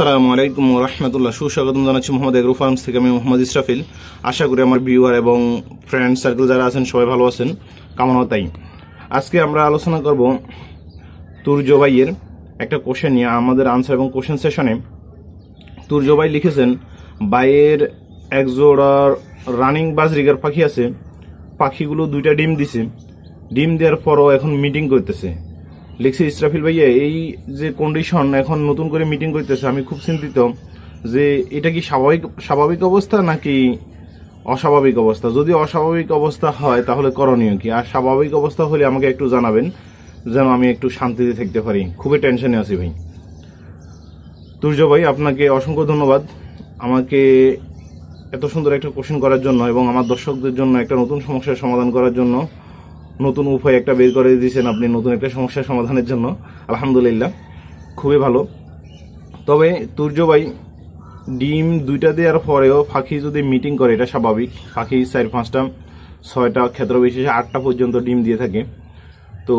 সালামু আলাইকুম রহমতুল্লাহ সুস্বাগতম জানাচ্ছি মোহাম্মদ এগ্রো ফার্মস থেকে আমি মোহাম্মদ ইসরাফিল আশা করি আমার ভিউয়ার এবং ফ্রেন্ড সার্কেল যারা আছেন সবাই ভালো আছেন কামনা তাই আজকে আমরা আলোচনা করব তুর্যবাইয়ের একটা কোশ্চেন নিয়ে আমাদের আনসার এবং কোশ্চেন সেশনে তুর্যবাই লিখেছেন বাইয়ের একজোড়ার রানিং বাজরিগার পাখি আছে পাখিগুলো দুইটা ডিম দিছে ডিম দেওয়ার পরও এখন মিটিং করতেছে লিখছি ইসরাফিল ভাইয়া এই যে কন্ডিশন এখন নতুন করে মিটিং করতেছে আমি খুব চিন্তিত যে এটা কি স্বাভাবিক স্বাভাবিক অবস্থা নাকি অস্বাভাবিক অবস্থা যদি অস্বাভাবিক অবস্থা হয় তাহলে করণীয় কি আর স্বাভাবিক অবস্থা হলে আমাকে একটু জানাবেন যেন আমি একটু শান্তিতে থাকতে পারি খুবই টেনশনে আছি ভাই তুর্য ভাই আপনাকে অসংখ্য ধন্যবাদ আমাকে এত সুন্দর একটা কোশ্চেন করার জন্য এবং আমার দর্শকদের জন্য একটা নতুন সমস্যার সমাধান করার জন্য নতুন উপায় একটা বের করে দিয়েছেন আপনি নতুন একটা সমস্যা সমাধানের জন্য আলহামদুলিল্লাহ খুবই ভালো তবে তুর্য ভাই ডিম দুইটা দেওয়ার পরেও পাখি যদি মিটিং করে এটা স্বাভাবিক পাখি চার পাঁচটা ছয়টা ক্ষেত্র বিশেষে আটটা পর্যন্ত ডিম দিয়ে থাকে তো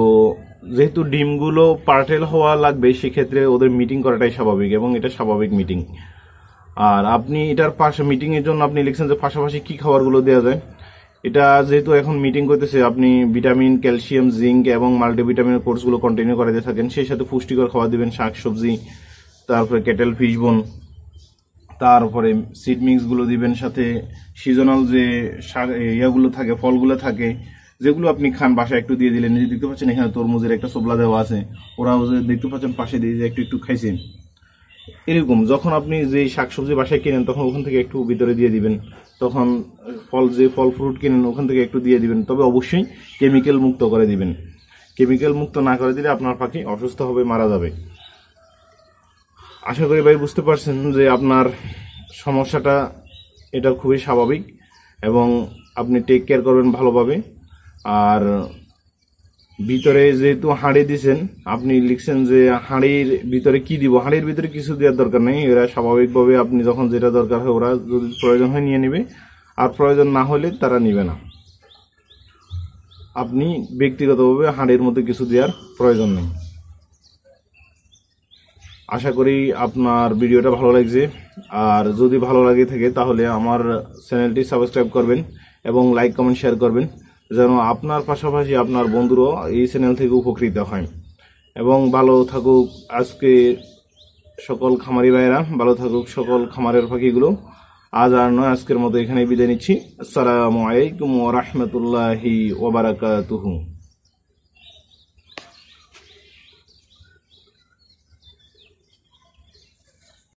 যেহেতু ডিমগুলো পার্টেল হওয়া লাগবে সেক্ষেত্রে ওদের মিটিং করাটাই স্বাভাবিক এবং এটা স্বাভাবিক মিটিং আর আপনি এটার পাশে মিটিংয়ের জন্য আপনি লিখছেন যে পাশাপাশি কী খাবারগুলো দেওয়া যায় এটা যেহেতু এখন মিটিং করতেছে আপনি ভিটামিন ক্যালসিয়াম জিঙ্ক এবং মাল্টিভিটামিনের কোর্সগুলো কন্টিনিউ করাতে থাকেন সেই সাথে পুষ্টিকর খাবার দিবেন শাকসবজি তারপরে ক্যাটেল ফিশ বোন তারপরে সিড মিক্সগুলো দিবেন সাথে সিজনাল যে শাক ইয়াগুলো থাকে ফলগুলো থাকে যেগুলো আপনি খান বাসায় একটু দিয়ে দিলেন দেখতে পাচ্ছেন এখানে তরমুজের একটা সবলা দেওয়া আছে ওরাও দেখতে পাচ্ছেন পাশে দিয়ে একটু একটু খাইছেন এরকম যখন আপনি যে শাকসবজি বাসায় কিনেন তখন ওখান থেকে একটু ভিতরে দিয়ে দিবেন তখন ফল যে ফল ফ্রুট কিনেন ওখান থেকে একটু দিয়ে দিবেন তবে অবশ্যই কেমিক্যাল মুক্ত করে দিবেন কেমিক্যাল মুক্ত না করে দিলে আপনার পাখি অসুস্থ হবে মারা যাবে আশা করি ভাই বুঝতে পারছেন যে আপনার সমস্যাটা এটা খুবই স্বাভাবিক এবং আপনি টেক কেয়ার করবেন ভালোভাবে আর ভিতরে যেহেতু হাঁড়ি দিছেন আপনি লিখছেন যে হাঁড়ির ভিতরে কি দিব হাঁড়ির ভিতরে কিছু দেওয়ার দরকার নেই এরা স্বাভাবিকভাবে আপনি যখন যেটা দরকার হয় ওরা যদি প্রয়োজন হয় নিয়ে নেবে আর প্রয়োজন না হলে তারা নিবে না আপনি ব্যক্তিগতভাবে হাঁড়ির মধ্যে কিছু দেওয়ার প্রয়োজন নেই আশা করি আপনার ভিডিওটা ভালো লাগছে আর যদি ভালো লাগে থাকে তাহলে আমার চ্যানেলটি সাবস্ক্রাইব করবেন এবং লাইক কমেন্ট শেয়ার করবেন যেন আপনার পাশাপাশি আপনার বন্ধুরও এই চ্যানেল থেকে উপকৃত হয় এবং ভালো থাকুক আজকে সকল খামারি ভাইরা ভালো থাকুক সকল খামারের পাখিগুলো আজ আর নয় আজকের মতো এখানে বিদায় নিচ্ছি আসসালামু আলাইকুম ওরহমতুল্লাহি ওবরাকাতুহু